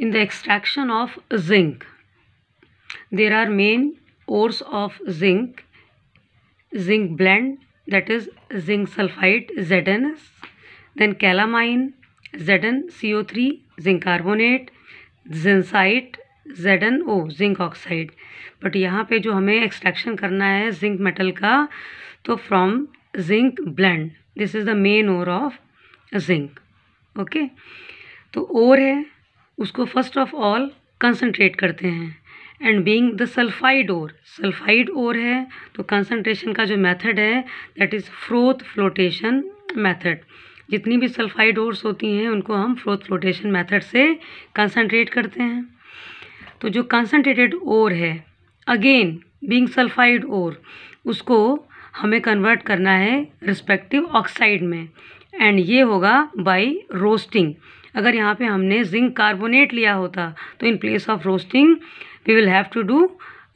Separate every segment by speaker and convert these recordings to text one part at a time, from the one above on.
Speaker 1: In the extraction of zinc, there are main ores of zinc, zinc blend that is zinc sulfide ZNS, then calamine ZnCO3, zinc carbonate, zincite ZnO, zinc oxide. but यहाँ पे जो हमें extraction करना है zinc metal का तो from zinc blend this is the main ore of zinc okay तो ore है उसको फर्स्ट ऑफ ऑल कंसनट्रेट करते हैं and being the sulphide ore sulphide ore है तो कंसनट्रेशन का जो मैथड है that is froth flotation method जितनी भी सल्फाइड ओर्स होती हैं उनको हम फ्रोथ फ्लोटेशन मैथड से कंसनट्रेट करते हैं तो जो कंसनट्रेटेड ओर है अगेन बींग सल्फाइड ओर उसको हमें कन्वर्ट करना है रिस्पेक्टिव ऑक्साइड में एंड ये होगा बाई रोस्टिंग अगर यहाँ पे हमने जिंक कार्बोनेट लिया होता तो in place of roasting we will have to do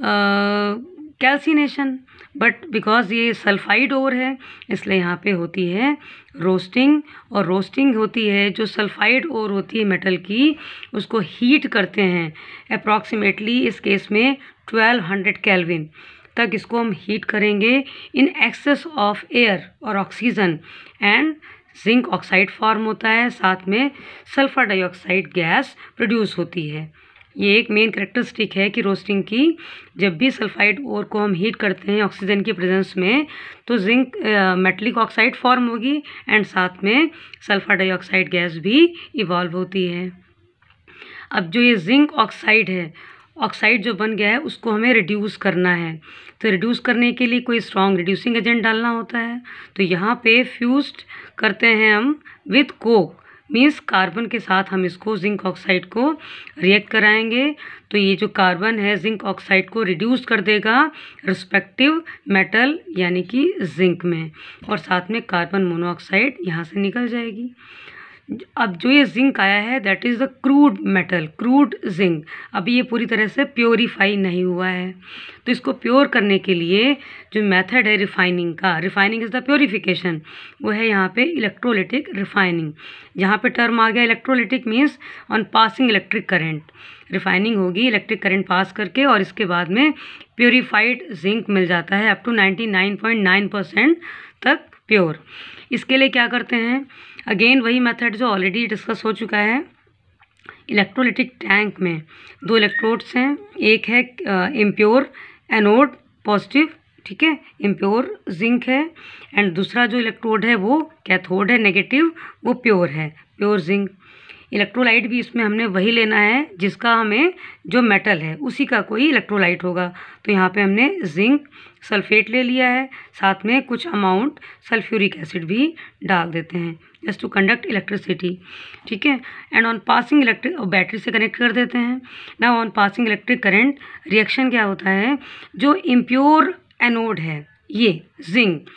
Speaker 1: calcination but because ये सल्फाइड ओर है इसलिए यहाँ पे होती है रोस्टिंग और रोस्टिंग होती है जो सल्फाइड ओर होती है मेटल की उसको हीट करते हैं अप्रॉक्सीमेटली इस केस में 1200 हंड्रेड तक इसको हम हीट करेंगे इन एक्सेस ऑफ एयर और oxygen and zinc oxide form होता है साथ में सल्फ़र डाइऑक्साइड गैस प्रोड्यूस होती है ये एक मेन करेक्टरिस्टिक है कि रोस्टिंग की जब भी सल्फाइड ओर को हम हीट करते हैं ऑक्सीजन के प्रेजेंस में तो जिंक मेटलिक ऑक्साइड फॉर्म होगी एंड साथ में सल्फ़र डाइऑक्साइड गैस भी इवॉल्व होती है अब जो ये जिंक ऑक्साइड है ऑक्साइड जो बन गया है उसको हमें रिड्यूस करना है तो रिड्यूस करने के लिए कोई स्ट्रॉन्ग रिड्यूसिंग एजेंट डालना होता है तो यहाँ पे फ्यूज्ड करते हैं हम विथ कोक मीन्स कार्बन के साथ हम इसको जिंक ऑक्साइड को रिएक्ट कराएंगे तो ये जो कार्बन है जिंक ऑक्साइड को रिड्यूस कर देगा रिस्पेक्टिव मेटल यानी कि जिंक में और साथ में कार्बन मोनोऑक्साइड यहाँ से निकल जाएगी अब जो ये जिंक आया है that is the crude metal crude zinc अभी ये पूरी तरह से प्योरीफाई नहीं हुआ है तो इसको प्योर करने के लिए जो मेथड है रिफाइनिंग का रिफाइनिंग इज़ द प्योरीफिकेशन वो है यहाँ पे इलेक्ट्रोलिटिक रिफाइनिंग यहाँ पे टर्म आ गया electrolytic means on passing electric current refining होगी इलेक्ट्रिक करंट पास करके और इसके बाद में प्योरीफाइड जिंक मिल जाता है up to ninety nine point nine percent तक प्योर इसके लिए क्या करते हैं अगेन वही मेथड जो ऑलरेडी डिस्कस हो चुका है इलेक्ट्रोलिटिक टैंक में दो इलेक्ट्रोड्स हैं एक है इम्प्योर एनोड पॉजिटिव ठीक है इम्प्योर जिंक है एंड दूसरा जो इलेक्ट्रोड है वो कैथोड है नेगेटिव वो प्योर है प्योर जिंक इलेक्ट्रोलाइट भी इसमें हमने वही लेना है जिसका हमें जो मेटल है उसी का कोई इलेक्ट्रोलाइट होगा तो यहाँ पे हमने जिंक सल्फेट ले लिया है साथ में कुछ अमाउंट सल्फ्यूरिक एसिड भी डाल देते हैं जस्ट टू कंडक्ट इलेक्ट्रिसिटी ठीक है and on passing electric battery से कनेक्ट कर देते हैं ना on passing electric current reaction क्या होता है जो इम्प्योर एनोड है ये जिंक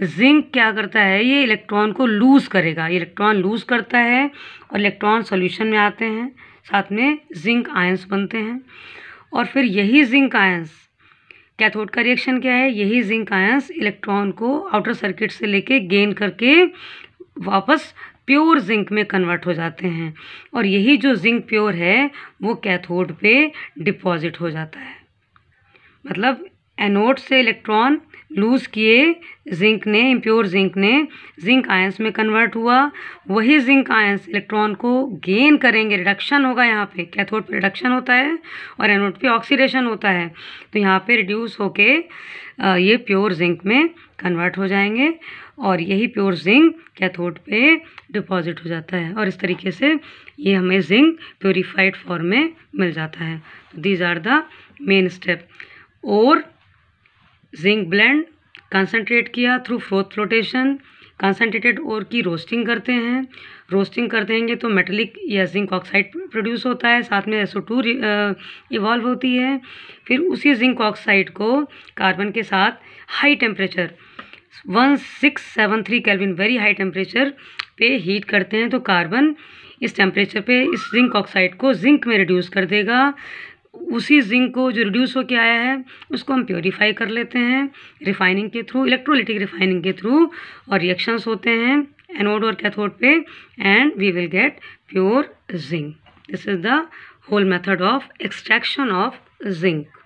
Speaker 1: जिंक क्या करता है ये इलेक्ट्रॉन को लूज़ करेगा इलेक्ट्रॉन लूज़ करता है और इलेक्ट्रॉन सॉल्यूशन में आते हैं साथ में जिंक आयंस बनते हैं और फिर यही जिंक आयंस कैथोड का रिएक्शन क्या है यही जिंक आयंस इलेक्ट्रॉन को आउटर सर्किट से लेके गेन करके वापस प्योर जिंक में कन्वर्ट हो जाते हैं और यही जो जिंक प्योर है वो कैथोड पे डिपॉजिट हो जाता है मतलब एनोड से इलेक्ट्रॉन लूज़ किए जिंक ने इम्प्योर जिंक ने जिंक आयंस में कन्वर्ट हुआ वही जिंक आयंस इलेक्ट्रॉन को गेन करेंगे रिडक्शन होगा यहाँ पे कैथोड पे रिडक्शन होता है और एनोड पे ऑक्सीडेशन होता है तो यहाँ पे रिड्यूस होके ये प्योर जिंक में कन्वर्ट हो जाएंगे और यही प्योर जिंक कैथोड पे डिपॉजिट हो जाता है और इस तरीके से ये हमें जिंक प्योरीफाइड फॉर्म में मिल जाता है तो these are the main step और जिंक ब्लेंड कंसनट्रेट किया through froth flotation concentrated ore की रोस्टिंग करते हैं रोस्टिंग कर देंगे तो मेटलिक या जिंक ऑक्साइड प्रोड्यूस होता है साथ में एसओ टू इवॉल्व होती है फिर उसी जिंक ऑक्साइड को कार्बन के साथ high temperature one six seven three kelvin very high temperature पे हीट करते हैं तो कार्बन इस टेम्परेचर पे इस जिंक ऑक्साइड को जिंक में रिड्यूस कर देगा उसी जिंक को जो रिड्यूस होकर आया है उसको हम प्योरीफाई कर लेते हैं रिफाइनिंग के थ्रू इलेक्ट्रोलिटिक रिफाइनिंग के थ्रू और रिएक्शंस होते हैं एनोड और कैथोड पे and we will get pure zinc this is the whole method of extraction of zinc